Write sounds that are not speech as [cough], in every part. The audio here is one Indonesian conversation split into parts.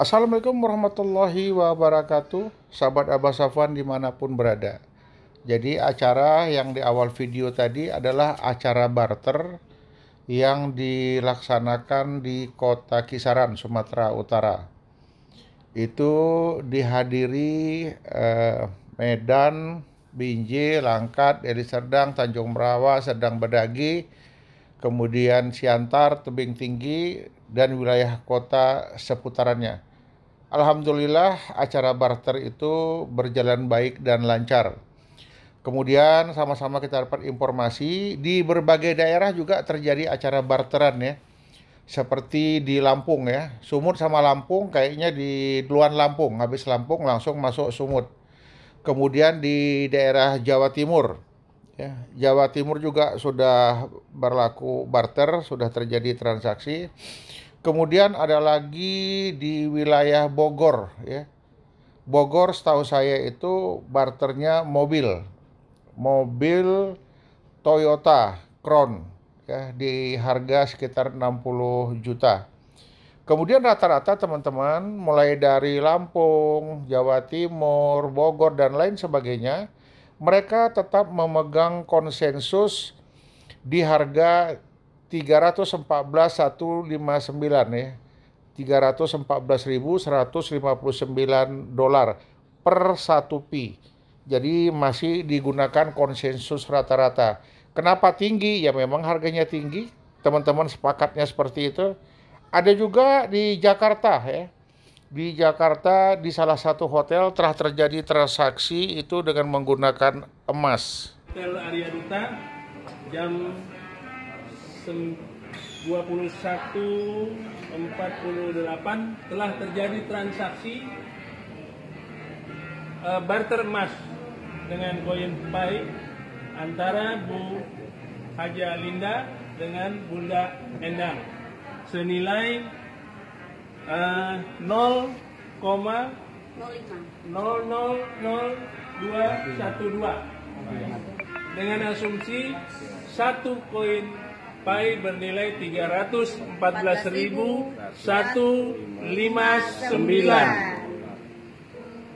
Assalamualaikum warahmatullahi wabarakatuh Sahabat Abah Safwan dimanapun berada Jadi acara yang di awal video tadi adalah acara barter Yang dilaksanakan di kota Kisaran, Sumatera Utara Itu dihadiri eh, Medan, Binjai, Langkat, Deli Serdang, Tanjung Merawa, Serdang Bedagi, kemudian Siantar, Tebing Tinggi, dan wilayah kota seputarannya. Alhamdulillah acara barter itu berjalan baik dan lancar. Kemudian sama-sama kita dapat informasi di berbagai daerah juga terjadi acara barteran ya. Seperti di Lampung ya, Sumut sama Lampung kayaknya di duluan Lampung, habis Lampung langsung masuk Sumut. Kemudian di daerah Jawa Timur, ya, Jawa Timur juga sudah berlaku barter, sudah terjadi transaksi. Kemudian ada lagi di wilayah Bogor ya. Bogor setahu saya itu barternya mobil. Mobil Toyota Crown ya di harga sekitar 60 juta. Kemudian rata-rata teman-teman mulai dari Lampung, Jawa Timur, Bogor dan lain sebagainya, mereka tetap memegang konsensus di harga 314.159 ya. 314.159 dolar per 1 pi. Jadi masih digunakan konsensus rata-rata. Kenapa tinggi? Ya memang harganya tinggi. Teman-teman sepakatnya seperti itu. Ada juga di Jakarta ya. Di Jakarta di salah satu hotel telah terjadi transaksi itu dengan menggunakan emas. Hotel Duta jam 2148 telah terjadi transaksi uh, barter emas dengan koin pai antara Bu Haja Linda dengan Bunda Endang senilai uh, eh, 0,0000212 dengan asumsi satu koin Pai bernilai 314.159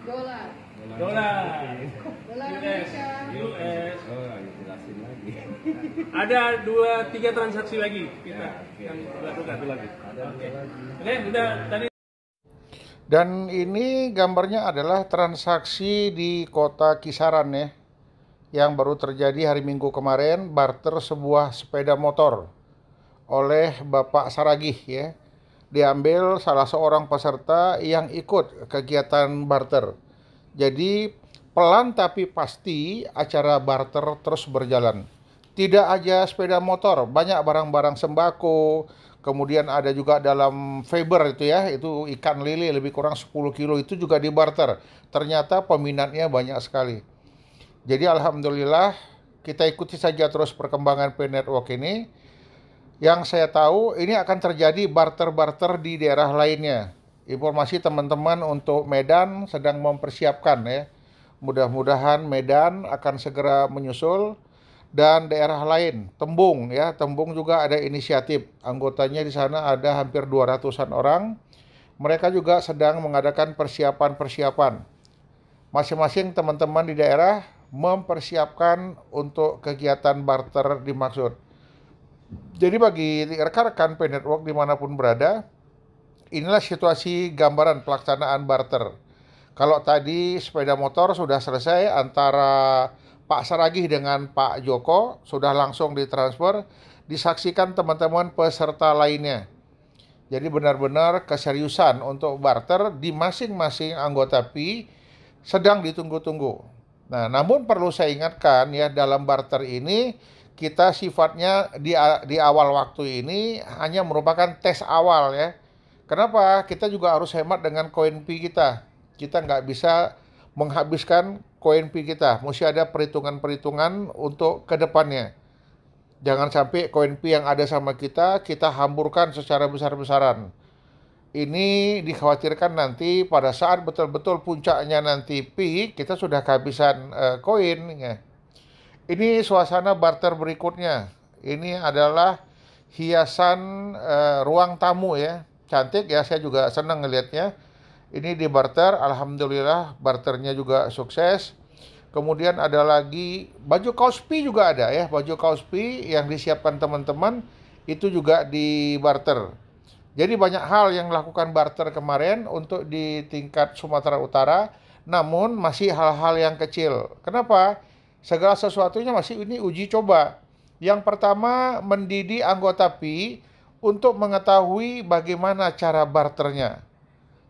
dolar. Dolar. US. US. Oh, [laughs] Ada dua tiga transaksi lagi kita ya, lagi. Oke. Oke, udah tadi dan ini gambarnya adalah transaksi di kota kisaran ya yang baru terjadi hari Minggu kemarin barter sebuah sepeda motor oleh Bapak Saragih ya. Diambil salah seorang peserta yang ikut kegiatan barter. Jadi pelan tapi pasti acara barter terus berjalan. Tidak aja sepeda motor, banyak barang-barang sembako, kemudian ada juga dalam Faber itu ya, itu ikan lili lebih kurang 10 kilo itu juga di barter. Ternyata peminatnya banyak sekali. Jadi alhamdulillah kita ikuti saja terus perkembangan pay Network ini. Yang saya tahu ini akan terjadi barter-barter di daerah lainnya. Informasi teman-teman untuk Medan sedang mempersiapkan ya. Mudah-mudahan Medan akan segera menyusul dan daerah lain, Tembung ya, Tembung juga ada inisiatif. Anggotanya di sana ada hampir 200-an orang. Mereka juga sedang mengadakan persiapan-persiapan. Masing-masing teman-teman di daerah mempersiapkan untuk kegiatan barter dimaksud. Jadi bagi rekan-rekan network dimanapun berada, inilah situasi gambaran pelaksanaan barter. Kalau tadi sepeda motor sudah selesai antara Pak Saragih dengan Pak Joko, sudah langsung ditransfer, disaksikan teman-teman peserta lainnya. Jadi benar-benar keseriusan untuk barter di masing-masing anggota PI sedang ditunggu-tunggu Nah, namun perlu saya ingatkan ya dalam barter ini kita sifatnya di di awal waktu ini hanya merupakan tes awal ya. Kenapa? Kita juga harus hemat dengan koin P kita. Kita nggak bisa menghabiskan koin P kita. Mesti ada perhitungan-perhitungan untuk kedepannya. Jangan sampai koin P yang ada sama kita, kita hamburkan secara besar-besaran ini dikhawatirkan nanti pada saat betul-betul puncaknya nanti peak kita sudah kehabisan eh, koin. Uh, ini suasana barter berikutnya. Ini adalah hiasan uh, ruang tamu ya. Cantik ya, saya juga senang ngelihatnya. Ini di barter, alhamdulillah barternya juga sukses. Kemudian ada lagi baju kaos pi juga ada ya, baju kaos pi yang disiapkan teman-teman itu juga di barter. Jadi banyak hal yang lakukan barter kemarin untuk di tingkat Sumatera Utara, namun masih hal-hal yang kecil. Kenapa? Segala sesuatunya masih ini uji coba. Yang pertama mendidik anggota PI untuk mengetahui bagaimana cara barternya.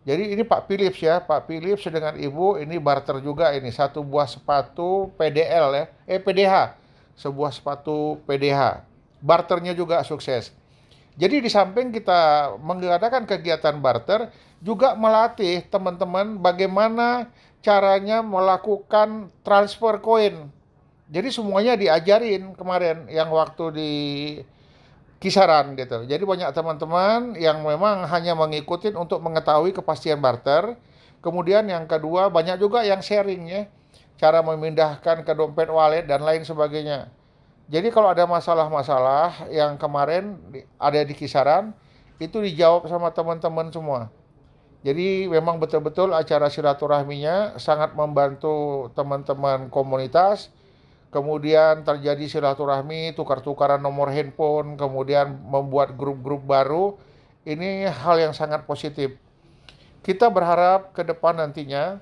Jadi ini Pak Philips ya, Pak Philips dengan Ibu ini barter juga ini satu buah sepatu PDL ya, eh PDH, sebuah sepatu PDH. Barternya juga sukses. Jadi di samping kita mengadakan kegiatan barter, juga melatih teman-teman bagaimana caranya melakukan transfer koin. Jadi semuanya diajarin kemarin yang waktu di kisaran gitu. Jadi banyak teman-teman yang memang hanya mengikuti untuk mengetahui kepastian barter. Kemudian yang kedua banyak juga yang sharingnya Cara memindahkan ke dompet wallet dan lain sebagainya. Jadi kalau ada masalah-masalah yang kemarin ada di kisaran itu dijawab sama teman-teman semua. Jadi memang betul-betul acara silaturahminya sangat membantu teman-teman komunitas. Kemudian terjadi silaturahmi, tukar-tukaran nomor handphone, kemudian membuat grup-grup baru. Ini hal yang sangat positif. Kita berharap ke depan nantinya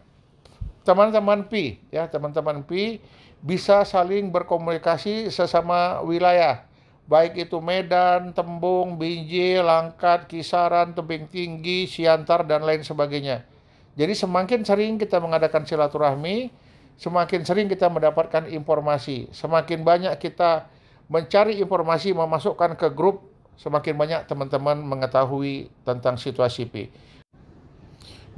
teman-teman Pi ya, teman-teman P bisa saling berkomunikasi sesama wilayah, baik itu Medan, Tembung, Binjai, Langkat, Kisaran, Tebing Tinggi, Siantar, dan lain sebagainya. Jadi semakin sering kita mengadakan silaturahmi, semakin sering kita mendapatkan informasi, semakin banyak kita mencari informasi memasukkan ke grup, semakin banyak teman-teman mengetahui tentang situasi P.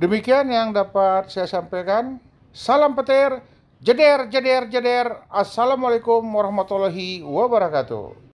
Demikian yang dapat saya sampaikan. Salam petir. Jeder, jeder, jeder. Assalamualaikum warahmatullahi wabarakatuh.